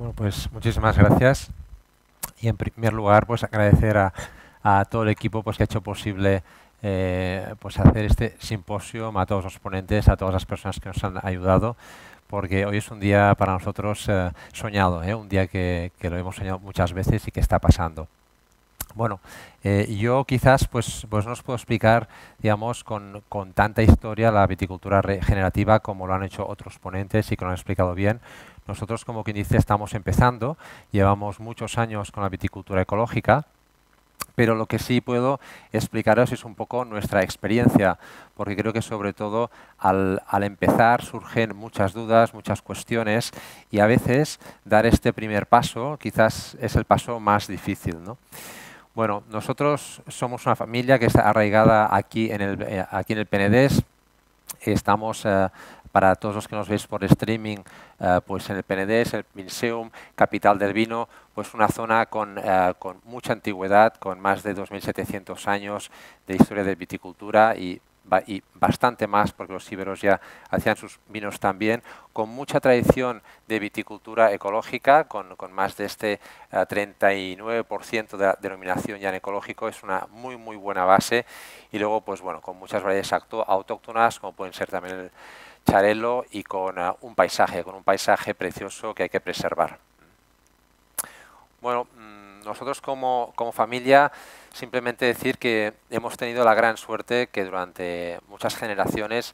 Bueno, pues muchísimas gracias. Y en primer lugar, pues agradecer a, todo el equipo pues, que ha hecho posible eh, pues hacer este simposio, a todos los ponentes, a todas las personas que nos han ayudado, porque hoy es un día para nosotros eh, soñado, ¿eh? un día que lo hemos soñado muchas veces y que está pasando. Bueno, eh, yo quizás pues, pues no os puedo explicar digamos, con, tanta historia la viticultura regenerativa como lo han hecho otros ponentes y que lo han explicado bien. Nosotros, como quien dice, estamos empezando, llevamos muchos años con la viticultura ecológica, pero lo que sí puedo explicaros es un poco nuestra experiencia, porque creo que sobre todo al, al, empezar surgen muchas dudas, muchas cuestiones y a veces dar este primer paso quizás es el paso más difícil. ¿no? Bueno, nosotros somos una familia que está arraigada aquí en el, eh, aquí en el Penedés. Estamos, eh, para todos los que nos veis por streaming, eh, pues en el Penedés, el Museum, capital del vino, pues una zona con, con mucha antigüedad, con más de 2.700 años de historia de viticultura y y bastante más, porque los ciberos ya hacían sus vinos también, con mucha tradición de viticultura ecológica, con, más de este 39% eh, de denominación ya en ecológico, es una muy muy buena base, y luego pues bueno, con muchas variedades autóctonas, como pueden ser también el charelo, y con eh, un paisaje, con un paisaje precioso que hay que preservar. Bueno, mm, nosotros como, familia simplemente decir que hemos tenido la gran suerte que durante muchas generaciones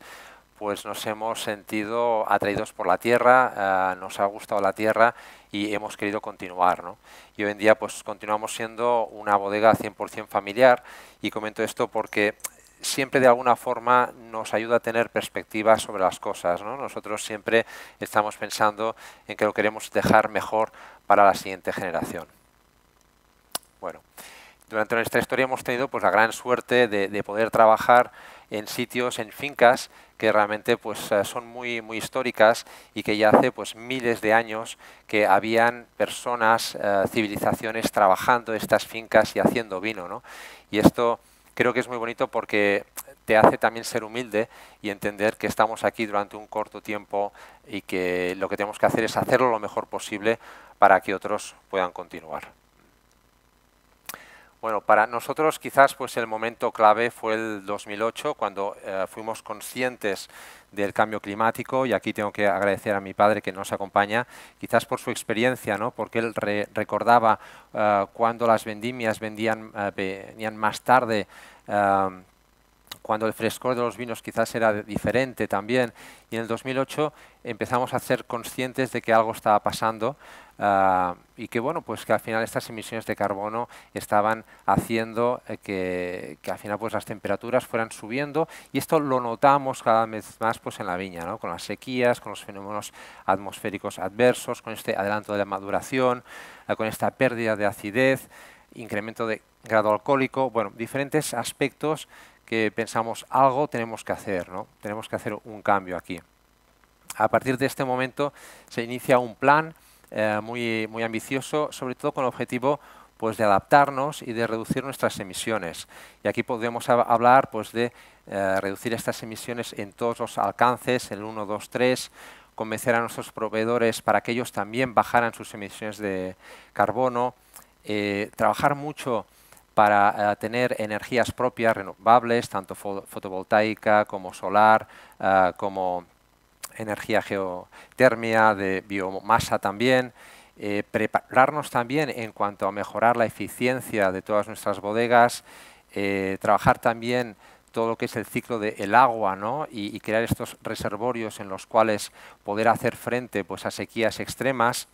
pues nos hemos sentido atraídos por la tierra, ah, nos ha gustado la tierra y hemos querido continuar. ¿no? Y hoy en día pues continuamos siendo una bodega 100% familiar y comento esto porque siempre de alguna forma nos ayuda a tener perspectivas sobre las cosas. ¿no? Nosotros siempre estamos pensando en que lo queremos dejar mejor para la siguiente generación. Bueno, durante nuestra historia hemos tenido pues, la gran suerte de, poder trabajar en sitios, en fincas que realmente pues, eh, son muy, muy históricas y que ya hace pues, miles de años que habían personas, eh, civilizaciones trabajando estas fincas y haciendo vino. ¿no? Y esto creo que es muy bonito porque te hace también ser humilde y entender que estamos aquí durante un corto tiempo y que lo que tenemos que hacer es hacerlo lo mejor posible para que otros puedan continuar. Bueno, para nosotros quizás pues el momento clave fue el 2008, cuando eh, fuimos conscientes del cambio climático y aquí tengo que agradecer a mi padre que nos acompaña, quizás por su experiencia, ¿no? porque él recordaba eh, cuando las vendimias vendían, eh, venían más tarde cuando el frescor de los vinos quizás era diferente también. Y en el 2008 empezamos a ser conscientes de que algo estaba pasando ah, y que, bueno, pues que al final estas emisiones de carbono estaban haciendo eh, que, al final pues las temperaturas fueran subiendo y esto lo notamos cada vez más pues en la viña, ¿no? con las sequías, con los fenómenos atmosféricos adversos, con este adelanto de la maduración, eh, con esta pérdida de acidez, incremento de grado alcohólico, bueno, diferentes aspectos que pensamos algo tenemos que hacer, ¿no? tenemos que hacer un cambio aquí. A partir de este momento se inicia un plan eh, muy, muy ambicioso, sobre todo con el objetivo pues, de adaptarnos y de reducir nuestras emisiones. Y aquí podemos hablar pues, de eh, reducir estas emisiones en todos los alcances, el 1, 2, 3, convencer a nuestros proveedores para que ellos también bajaran sus emisiones de carbono, eh, trabajar mucho para eh, tener energías propias renovables, tanto fotovoltaica como solar, eh, como energía geotermia, de biomasa también. Eh, prepararnos también en cuanto a mejorar la eficiencia de todas nuestras bodegas, trabajar también todo lo que es el ciclo del agua ¿no? y, crear estos reservorios en los cuales poder hacer frente pues, a sequías extremas,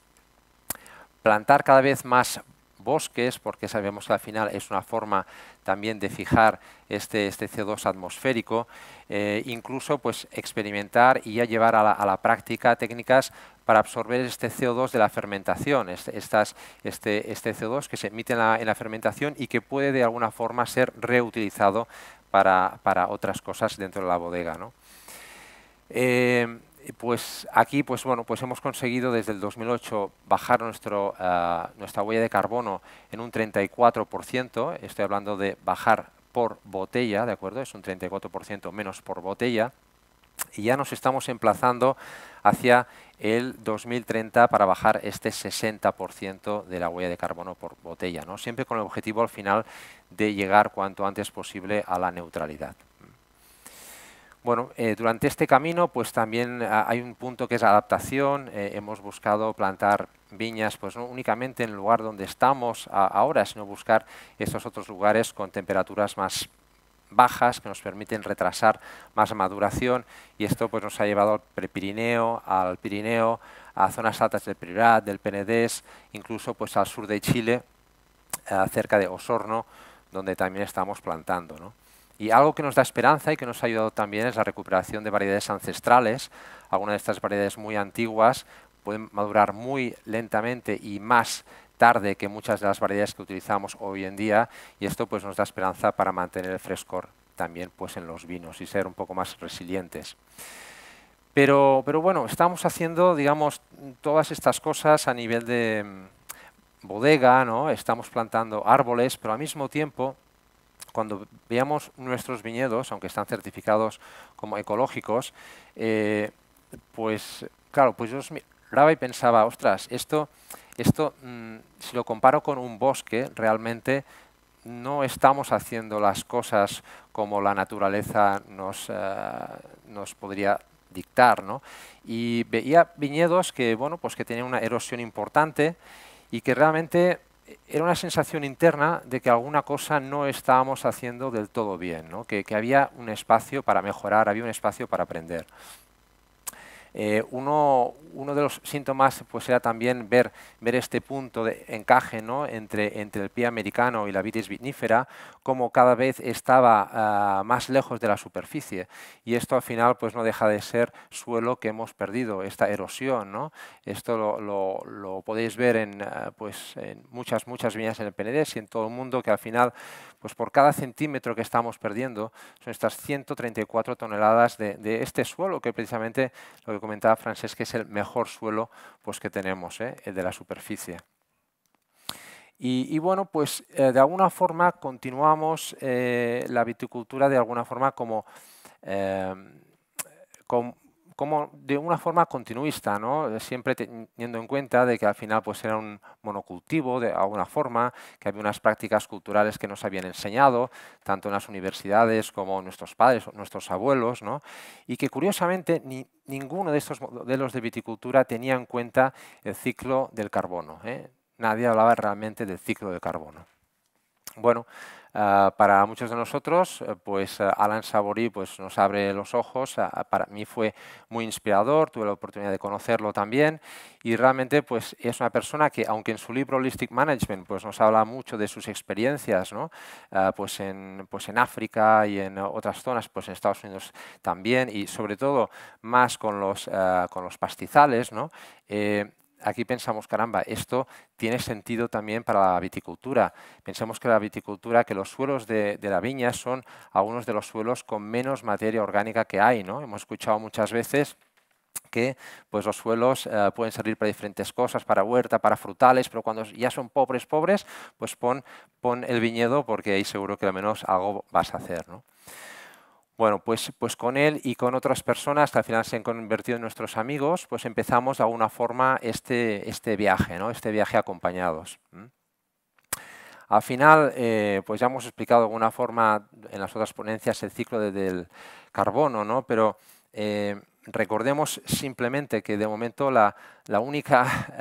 plantar cada vez más bosques, porque sabemos que al final es una forma también de fijar este, este CO2 atmosférico, eh, incluso pues, experimentar y ya llevar a la, práctica técnicas para absorber este CO2 de la fermentación, este, estas, este, este CO2 que se emite en la, fermentación y que puede de alguna forma ser reutilizado para, otras cosas dentro de la bodega. ¿no? Eh, pues aquí pues bueno pues hemos conseguido desde el 2008 bajar nuestro, ah, nuestra huella de carbono en un 34%, estoy hablando de bajar por botella, ¿de acuerdo? Es un 34% menos por botella y ya nos estamos emplazando hacia el 2030 para bajar este 60% de la huella de carbono por botella, ¿no? Siempre con el objetivo al final de llegar cuanto antes posible a la neutralidad. Bueno, eh, durante este camino pues también ah, hay un punto que es adaptación. Eh, hemos buscado plantar viñas pues no únicamente en el lugar donde estamos ahora, sino buscar estos otros lugares con temperaturas más bajas que nos permiten retrasar más maduración y esto pues nos ha llevado al prepirineo, al Pirineo, a zonas altas del Priorat, del Penedés, incluso pues al sur de Chile, ah, cerca de Osorno, donde también estamos plantando. ¿no? Y algo que nos da esperanza y que nos ha ayudado también es la recuperación de variedades ancestrales. Algunas de estas variedades muy antiguas pueden madurar muy lentamente y más tarde que muchas de las variedades que utilizamos hoy en día y esto pues, nos da esperanza para mantener el frescor también pues, en los vinos y ser un poco más resilientes. Pero, pero bueno, estamos haciendo digamos, todas estas cosas a nivel de mm, bodega, ¿no? estamos plantando árboles, pero al mismo tiempo cuando veamos nuestros viñedos, aunque están certificados como ecológicos, eh, pues claro, pues yo me miraba y pensaba, ostras, esto, esto mm, si lo comparo con un bosque, realmente no estamos haciendo las cosas como la naturaleza nos, eh, nos podría dictar. ¿no? Y veía viñedos que, bueno, pues que tenían una erosión importante y que realmente era una sensación interna de que alguna cosa no estábamos haciendo del todo bien, que, había un espacio para mejorar, había un espacio para aprender. Eh, uno, de los síntomas pues, era también ver, ver este punto de encaje entre, entre el pie americano y la vitis vinífera, como cada vez estaba ah, más lejos de la superficie. Y esto al final pues, no deja de ser suelo que hemos perdido, esta erosión. ¿no? Esto lo, podéis ver ah, pues, en, muchas, muchas viñas en el Penedés y en todo el mundo, que al final, pues, por cada centímetro que estamos perdiendo, son estas 134 toneladas de, este suelo, que precisamente lo que comentaba Francesc, es el mejor suelo pues, que tenemos, ¿eh? el de la superficie. Y, bueno, pues eh, de alguna forma continuamos eh, la viticultura de alguna forma como, em, como, de una forma continuista, ¿no? Eh, siempre teniendo en cuenta de que al final pues era un monocultivo de alguna forma, que había unas prácticas culturales que nos habían enseñado, tanto en las universidades como nuestros padres, nuestros abuelos, ¿no? y que curiosamente ninguno de estos modelos de viticultura tenía en cuenta el ciclo del carbono nadie hablaba realmente del ciclo de carbono. Bueno, ah, para muchos de nosotros, eh, pues eh, Alan Saborí pues, nos abre los ojos. Ah, para mí fue muy inspirador, tuve la oportunidad de conocerlo también. Y realmente pues, es una persona que, aunque en su libro Holistic Management pues, nos habla mucho de sus experiencias ah, pues en, pues África y en otras zonas, pues en Estados Unidos también, y sobre todo más con los, con los pastizales, ¿no? Eh, aquí pensamos, caramba, esto tiene sentido también para la viticultura. Pensemos que la viticultura, que los suelos de, la viña son algunos de los suelos con menos materia orgánica que hay. ¿no? Hemos escuchado muchas veces que pues los suelos eh, pueden servir para diferentes cosas, para huerta, para frutales, pero cuando ya son pobres, pobres, pues pon, pon el viñedo porque ahí seguro que al menos algo vas a hacer. ¿no? Bueno, pues, pues con él y con otras personas que al final se han convertido en nuestros amigos, pues empezamos de alguna forma este, este viaje, ¿no? este viaje acompañados. Al final, eh, pues ya hemos explicado de alguna forma en las otras ponencias el ciclo del carbono, ¿no? pero eh, recordemos simplemente que de momento la, única...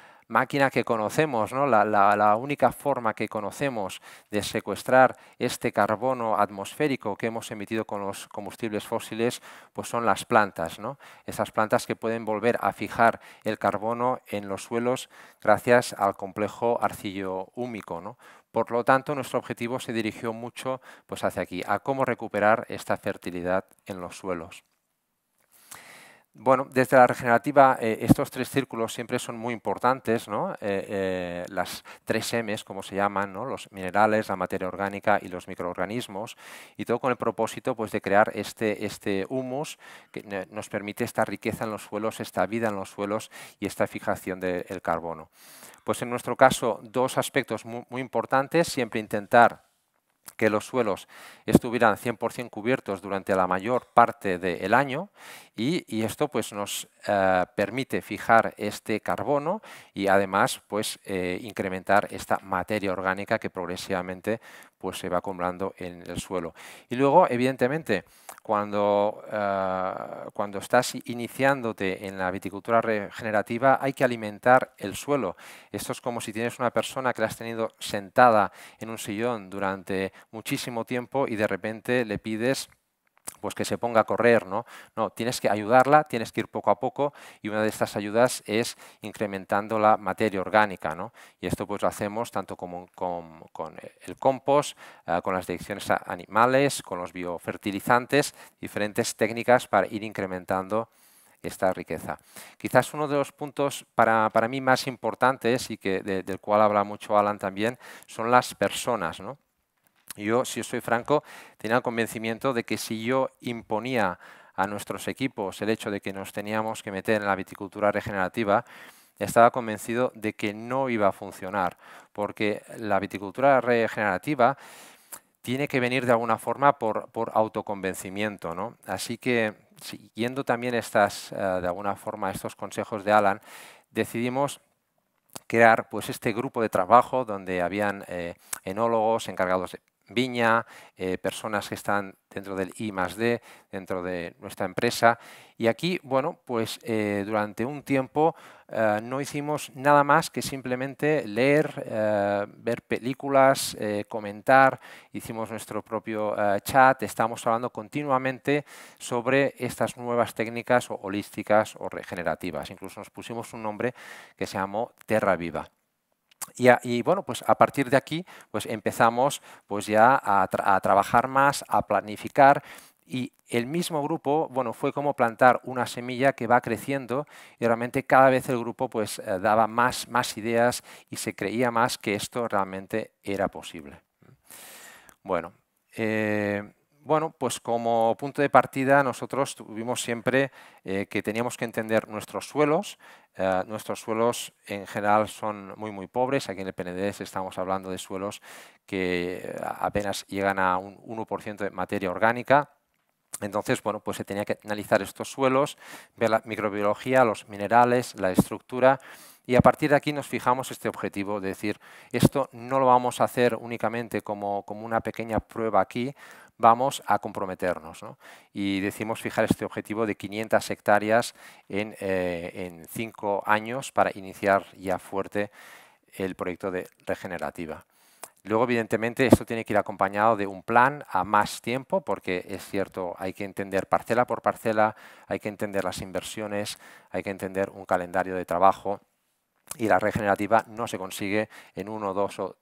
Eh, máquina que conocemos, ¿no? la, única forma que conocemos de secuestrar este carbono atmosférico que hemos emitido con los combustibles fósiles, pues son las plantas. ¿no? Esas plantas que pueden volver a fijar el carbono en los suelos gracias al complejo arcillo húmico. ¿no? Por lo tanto, nuestro objetivo se dirigió mucho pues, hacia aquí, a cómo recuperar esta fertilidad en los suelos. Bueno, desde la regenerativa eh, estos tres círculos siempre son muy importantes, ¿no? Eh, eh, las tres M, como se llaman, los minerales, la materia orgánica y los microorganismos, y todo con el propósito pues, de crear este, este humus que nos permite esta riqueza en los suelos, esta vida en los suelos y esta fijación del carbono. Pues en nuestro caso, dos aspectos muy importantes, siempre intentar que los suelos estuvieran 100% cubiertos durante la mayor parte del año y, esto pues, nos eh, permite fijar este carbono y además pues, eh, incrementar esta materia orgánica que progresivamente pues se va acumulando en el suelo. Y luego, evidentemente, cuando, eh, cuando estás iniciándote en la viticultura regenerativa, hay que alimentar el suelo. Esto es como si tienes una persona que la has tenido sentada en un sillón durante muchísimo tiempo y de repente le pides pues que se ponga a correr, ¿no? No, tienes que ayudarla, tienes que ir poco a poco y una de estas ayudas es incrementando la materia orgánica, ¿no? Y esto pues lo hacemos tanto como, con, el compost, ah, con las direcciones animales, con los biofertilizantes, diferentes técnicas para ir incrementando esta riqueza. Quizás uno de los puntos para, mí más importantes y que del cual habla mucho Alan también son las personas, ¿no? Yo, si soy franco, tenía el convencimiento de que si yo imponía a nuestros equipos el hecho de que nos teníamos que meter en la viticultura regenerativa, estaba convencido de que no iba a funcionar, porque la viticultura regenerativa tiene que venir de alguna forma por, por autoconvencimiento. Así que, siguiendo también estas, eh, de alguna forma estos consejos de Alan, decidimos crear pues, este grupo de trabajo donde habían eh, enólogos encargados de viña, eh, personas que están dentro del I más D, dentro de nuestra empresa. Y aquí, bueno, pues eh, durante un tiempo eh, no hicimos nada más que simplemente leer, ver películas, comentar, hicimos nuestro propio chat, estamos hablando continuamente sobre estas nuevas técnicas holísticas o regenerativas. Incluso nos pusimos un nombre que se llamó Terra Viva. Y, bueno, pues a partir de aquí pues empezamos pues ya a, trabajar más, a planificar y el mismo grupo, bueno, fue como plantar una semilla que va creciendo y realmente cada vez el grupo pues eh, daba más, más ideas y se creía más que esto realmente era posible. Bueno, eh, bueno, pues como punto de partida nosotros tuvimos siempre eh, que teníamos que entender nuestros suelos. Eh, nuestros suelos en general son muy muy pobres. Aquí en el PNDES estamos hablando de suelos que apenas llegan a un 1% de materia orgánica. Entonces, bueno, pues se tenía que analizar estos suelos, ver la microbiología, los minerales, la estructura y a partir de aquí nos fijamos este objetivo, de decir, esto no lo vamos a hacer únicamente como una pequeña prueba aquí, vamos a comprometernos. Y decimos fijar este objetivo de 500 hectáreas eh, en, cinco años para iniciar ya fuerte el proyecto de regenerativa. Luego, evidentemente, esto tiene que ir acompañado de un plan a más tiempo, porque es cierto, hay que entender parcela por parcela, hay que entender las inversiones, hay que entender un calendario de trabajo y la regenerativa no se consigue en uno, dos o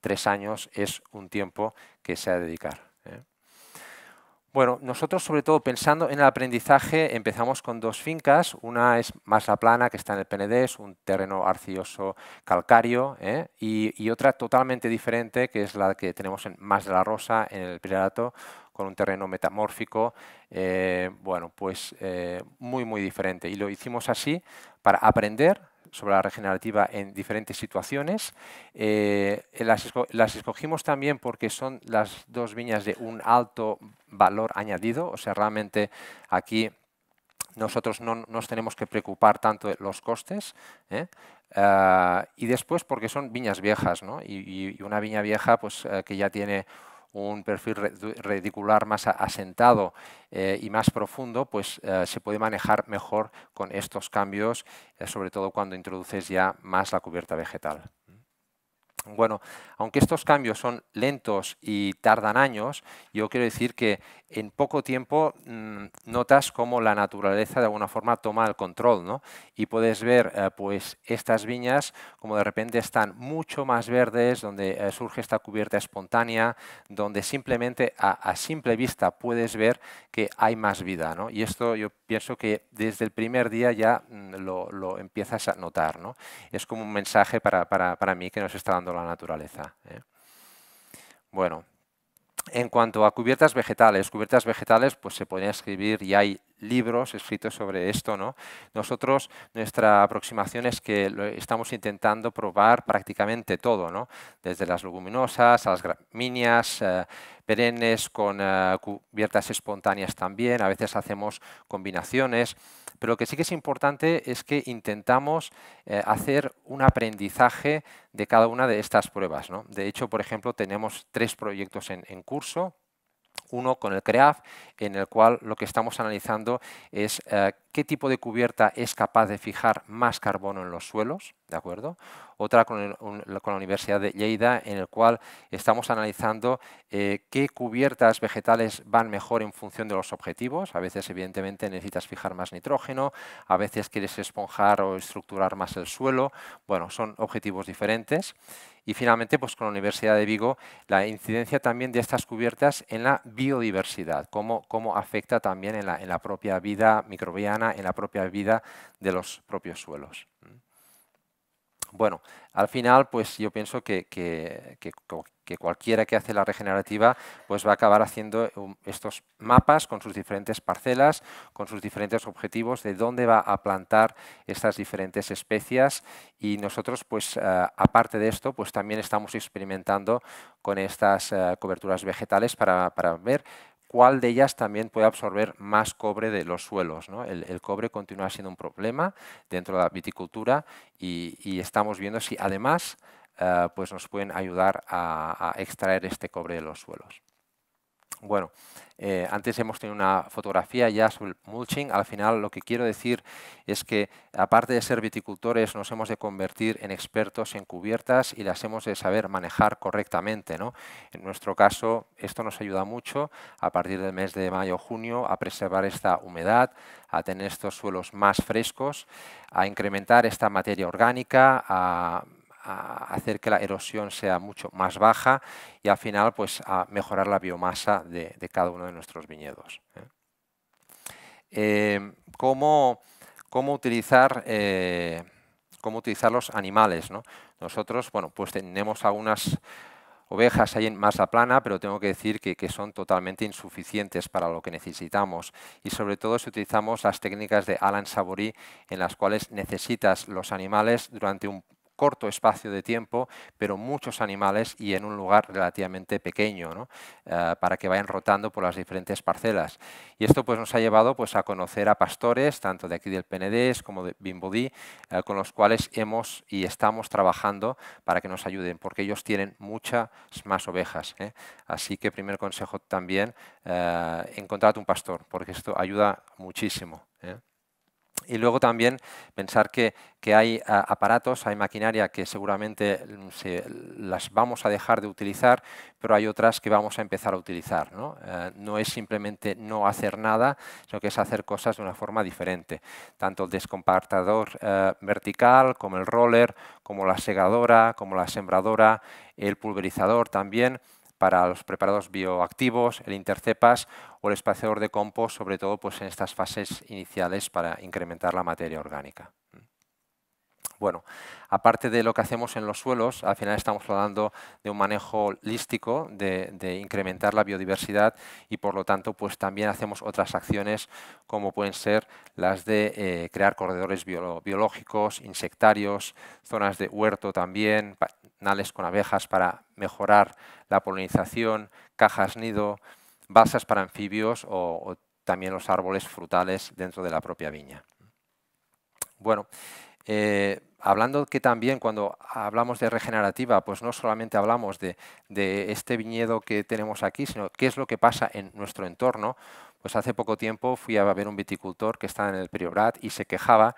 tres años, es un tiempo que se ha de dedicar. ¿eh? Bueno, nosotros sobre todo pensando en el aprendizaje empezamos con dos fincas. Una es la Plana, que está en el PND, es un terreno arcilloso calcáreo, ¿eh? y, otra totalmente diferente, que es la que tenemos en Más de la Rosa, en el Priorato, con un terreno metamórfico, eh, bueno, pues eh, muy, muy diferente. Y lo hicimos así para aprender sobre la regenerativa en diferentes situaciones. Eh, las, escogimos también porque son las dos viñas de un alto valor añadido, o sea, realmente aquí nosotros no nos tenemos que preocupar tanto de los costes. ¿eh? Ah, y después porque son viñas viejas, ¿no? y, una viña vieja pues, eh, que ya tiene un perfil reticular más asentado eh, y más profundo, pues eh, se puede manejar mejor con estos cambios, eh, sobre todo cuando introduces ya más la cubierta vegetal. Bueno, aunque estos cambios son lentos y tardan años, yo quiero decir que en poco tiempo mm, notas cómo la naturaleza de alguna forma toma el control, Y puedes ver eh, pues estas viñas como de repente están mucho más verdes, donde eh, surge esta cubierta espontánea, donde simplemente a, simple vista puedes ver que hay más vida, Y esto yo pienso que desde el primer día ya mm, lo, empiezas a notar, ¿no? Es como un mensaje para mí que nos está dando la naturaleza. ¿eh? Bueno, en cuanto a cubiertas vegetales, cubiertas vegetales pues se pueden escribir y hay libros escritos sobre esto. ¿no? Nosotros, nuestra aproximación es que estamos intentando probar prácticamente todo, desde las leguminosas las gramíneas, eh, perennes con eh, cubiertas espontáneas también, a veces hacemos combinaciones, pero lo que sí que es importante es que intentamos eh, hacer un aprendizaje de cada una de estas pruebas. De hecho, por ejemplo, tenemos tres proyectos en curso, uno con el CREAF, en el cual lo que estamos analizando es eh, qué tipo de cubierta es capaz de fijar más carbono en los suelos, ¿de acuerdo? Otra con, la Universidad de Lleida, en el cual estamos analizando eh, qué cubiertas vegetales van mejor en función de los objetivos. A veces, evidentemente, necesitas fijar más nitrógeno, a veces quieres esponjar o estructurar más el suelo. Bueno, son objetivos diferentes. Y finalmente, pues con la Universidad de Vigo, la incidencia también de estas cubiertas en la biodiversidad, cómo, cómo afecta también en en la propia vida microbiana en la propia vida de los propios suelos. Bueno, al final, pues yo pienso que, que, cualquiera que hace la regenerativa pues va a acabar haciendo um, estos mapas con sus diferentes parcelas, con sus diferentes objetivos de dónde va a plantar estas diferentes especies y nosotros, pues eh, aparte de esto, pues también estamos experimentando con estas eh, coberturas vegetales para, para ver cuál de ellas también puede absorber más cobre de los suelos. ¿no? El, cobre continúa siendo un problema dentro de la viticultura y, estamos viendo si además eh, pues nos pueden ayudar a extraer este cobre de los suelos. Bueno, eh, antes hemos tenido una fotografía ya sobre mulching. Al final lo que quiero decir es que aparte de ser viticultores nos hemos de convertir en expertos en cubiertas y las hemos de saber manejar correctamente. ¿no? En nuestro caso esto nos ayuda mucho a partir del mes de mayo junio a preservar esta humedad, a tener estos suelos más frescos, a incrementar esta materia orgánica, a a hacer que la erosión sea mucho más baja y al final pues, a mejorar la biomasa de, cada uno de nuestros viñedos. ¿eh? Em, ¿cómo, utilizar, eh, ¿Cómo utilizar los animales? Nosotros bueno, pues tenemos algunas ovejas hay en masa plana, pero tengo que decir que, que, son totalmente insuficientes para lo que necesitamos. Y sobre todo si utilizamos las técnicas de Alan Saborí, en las cuales necesitas los animales durante un corto espacio de tiempo, pero muchos animales y en un lugar relativamente pequeño, eh, para que vayan rotando por las diferentes parcelas. Y esto pues, nos ha llevado pues, a conocer a pastores, tanto de aquí del Penedés como de Bimbodí, eh, con los cuales hemos y estamos trabajando para que nos ayuden, porque ellos tienen muchas más ovejas. ¿eh? Así que primer consejo también, encontrad un pastor, porque esto ayuda muchísimo. Y luego también pensar que, hay ah, aparatos, hay maquinaria que seguramente mm, las vamos a dejar de utilizar, pero hay otras que vamos a empezar a utilizar. ¿no? Eh, ¿no? es simplemente no hacer nada, sino que es hacer cosas de una forma diferente. Tanto el descompactador eh, vertical, como el roller, como la segadora, como la sembradora, el pulverizador también para los preparados bioactivos, el intercepas o el espaciador de compost, sobre todo pues, en estas fases iniciales para incrementar la materia orgánica. Bueno, aparte de lo que hacemos en los suelos, al final estamos hablando de un manejo holístico, de, incrementar la biodiversidad y por lo tanto pues también hacemos otras acciones como pueden ser las de eh, crear corredores biológicos, insectarios, zonas de huerto también, nales con abejas para mejorar la polinización, cajas nido, basas para anfibios o, también los árboles frutales dentro de la propia viña. Bueno, eh, hablando que también cuando hablamos de regenerativa, pues no solamente hablamos de, este viñedo que tenemos aquí, sino qué es lo que pasa en nuestro entorno. Pues hace poco tiempo fui a ver un viticultor que está en el Priorat y se quejaba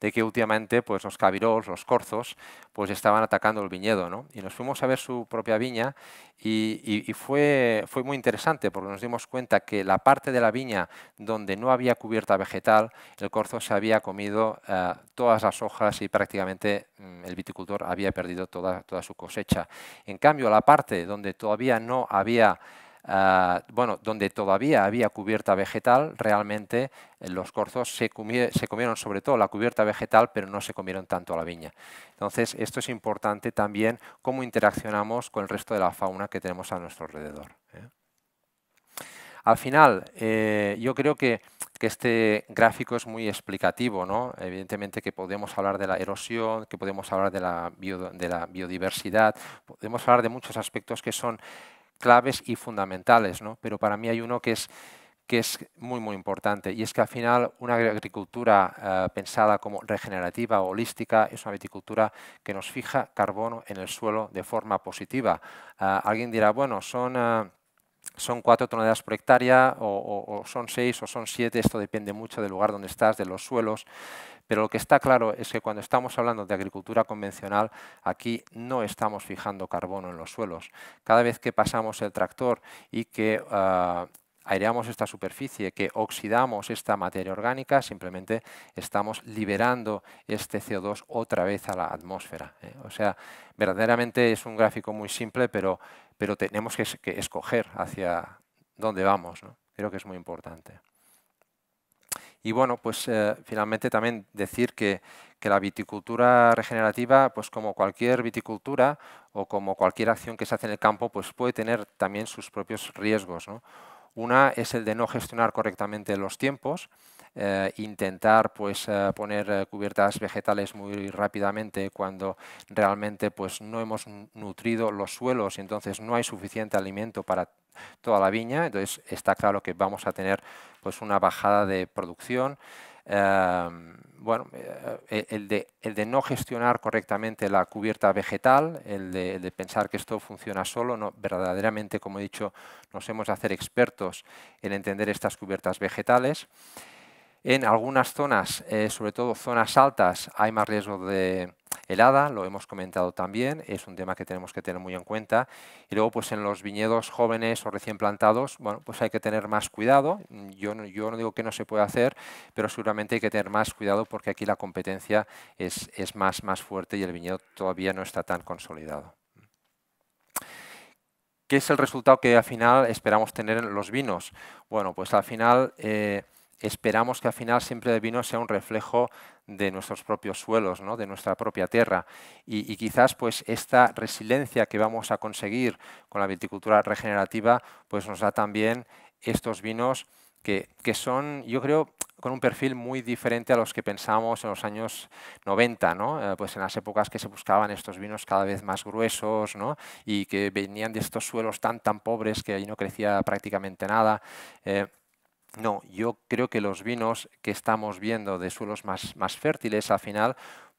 de que últimamente pues, los cabirols, los corzos, pues estaban atacando el viñedo. Y nos fuimos a ver su propia viña y, fue, fue muy interesante porque nos dimos cuenta que la parte de la viña donde no había cubierta vegetal, el corzo se había comido eh, todas las hojas y prácticamente mm, el viticultor había perdido toda, toda su cosecha. En cambio, la parte donde todavía no había Ah, bueno, donde todavía había cubierta vegetal, realmente eh, los corzos se, comieron sobre todo la cubierta vegetal, pero no se comieron tanto la viña. Entonces, esto es importante también cómo interaccionamos con el resto de la fauna que tenemos a nuestro alrededor. ¿eh? Al final, eh, yo creo que, este gráfico es muy explicativo, ¿no? Evidentemente que podemos hablar de la erosión, que podemos hablar de la biodiversidad, podemos hablar de muchos aspectos que son claves y fundamentales, ¿no? pero para mí hay uno que es, que es muy, muy importante y es que al final una agricultura eh, pensada como regenerativa o holística es una viticultura que nos fija carbono en el suelo de forma positiva. Eh, alguien dirá, bueno, son... Eh, cuatro son toneladas por hectárea o, son seis o son siete, esto depende mucho del lugar donde estás, de los suelos, pero lo que está claro es que cuando estamos hablando de agricultura convencional, aquí no estamos fijando carbono en los suelos. Cada vez que pasamos el tractor y que ah, aireamos esta superficie, que oxidamos esta materia orgánica, simplemente estamos liberando este CO2 otra vez a la atmósfera. ¿eh? O sea, verdaderamente es un gráfico muy simple, pero, tenemos que, escoger hacia dónde vamos. Creo que es muy importante. Y bueno, pues eh, finalmente también decir que, la viticultura regenerativa, pues como cualquier viticultura o como cualquier acción que se hace en el campo, pues puede tener también sus propios riesgos. Una es el de no gestionar correctamente los tiempos, eh, intentar pues, eh, poner cubiertas vegetales muy rápidamente cuando realmente pues, no hemos nutrido los suelos y entonces no hay suficiente alimento para toda la viña, entonces está claro que vamos a tener pues, una bajada de producción. Em, bueno, eh, eh, el, de, no gestionar correctamente la cubierta vegetal, el de, de pensar que esto funciona solo, no, verdaderamente, como he dicho, nos hemos de hacer expertos en entender estas cubiertas vegetales. En algunas zonas, eh, sobre todo zonas altas, hay más riesgo de helada, lo hemos comentado también, es un tema que tenemos que tener muy en cuenta. Y luego, pues en los viñedos jóvenes o recién plantados, bueno, pues hay que tener más cuidado. Yo no, digo que no se pueda hacer, pero seguramente hay que tener más cuidado porque aquí la competencia es, más, más fuerte y el viñedo todavía no está tan consolidado ¿Qué es el resultado que al final esperamos tener en los vinos? Bueno, pues al final eh, esperamos que al final siempre el vino sea un reflejo de nuestros propios suelos, de nuestra propia tierra. Y, quizás pues esta resiliencia que vamos a conseguir con la viticultura regenerativa pues nos da también estos vinos que, son, yo creo, con un perfil muy diferente a los que pensamos en los años 90, eh, pues en las épocas que se buscaban estos vinos cada vez más gruesos y que venían de estos suelos tan, tan pobres que ahí no crecía prácticamente nada. Eh, no, yo creo que los vinos que estamos viendo de suelos más, más fértiles al final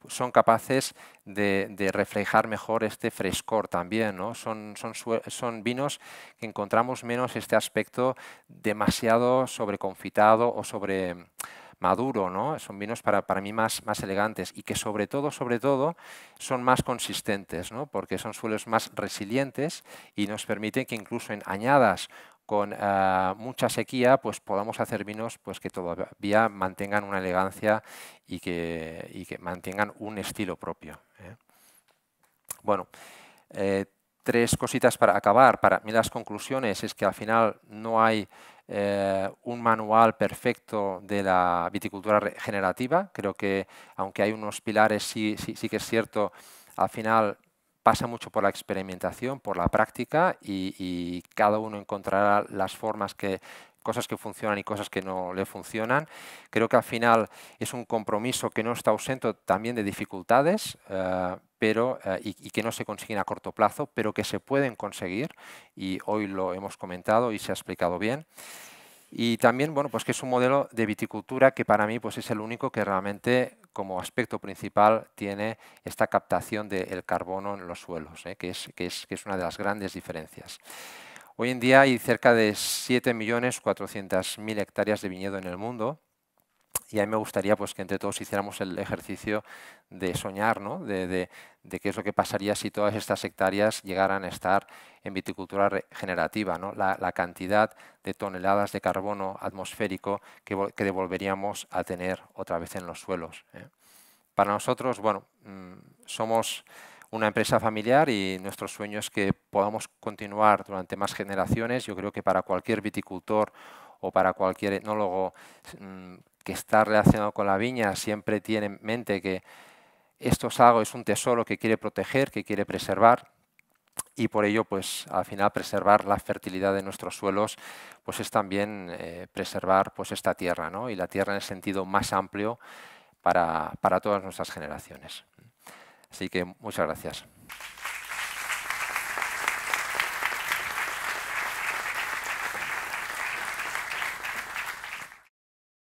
son capaces de, reflejar mejor este frescor también. Son, son, vinos que encontramos menos este aspecto demasiado sobreconfitado o sobre maduro, ¿no? Son vinos para, mí más, más elegantes y que sobre todo, sobre todo, son más consistentes, ¿no? Porque son suelos más resilientes y nos permiten que incluso en añadas con ah, mucha sequía, pues podamos hacer vinos pues, que todavía mantengan una elegancia y que, mantengan un estilo propio. ¿eh? Bueno, eh, tres cositas para acabar. Para mí las conclusiones es que al final no hay eh, un manual perfecto de la viticultura regenerativa. Creo que aunque hay unos pilares, sí que es cierto, al final pasa mucho por la experimentación, por la práctica y, cada uno encontrará las formas que cosas que funcionan y cosas que no le funcionan. Creo que al final es un compromiso que no está ausente también de dificultades eh, pero, eh, y, que no se consiguen a corto plazo, pero que se pueden conseguir y hoy lo hemos comentado y se ha explicado bien. Y también, bueno, pues que es un modelo de viticultura que para mí pues es el único que realmente como aspecto principal tiene esta captación del carbono en los suelos, ¿eh? que, es, que, es, que, es, una de las grandes diferencias. Hoy en día hay cerca de 7.400.000 hectáreas de viñedo en el mundo y a mí me gustaría pues, que entre todos hiciéramos el ejercicio de soñar, de, qué es lo que pasaría si todas estas hectáreas llegaran a estar en viticultura regenerativa, ¿no? la, cantidad de toneladas de carbono atmosférico que, devolveríamos a tener otra vez en los suelos. ¿eh? Para nosotros, bueno, mm, somos una empresa familiar y nuestro sueño es que podamos continuar durante más generaciones. Yo creo que para cualquier viticultor o para cualquier etnólogo mm, que está relacionado con la viña siempre tiene en mente que esto es algo, es un tesoro que quiere proteger, que quiere preservar y por ello, pues al final preservar la fertilidad de nuestros suelos, pues es también eh, preservar pues esta tierra, ¿no? Y la tierra en el sentido más amplio para todas nuestras generaciones. Así que muchas gracias.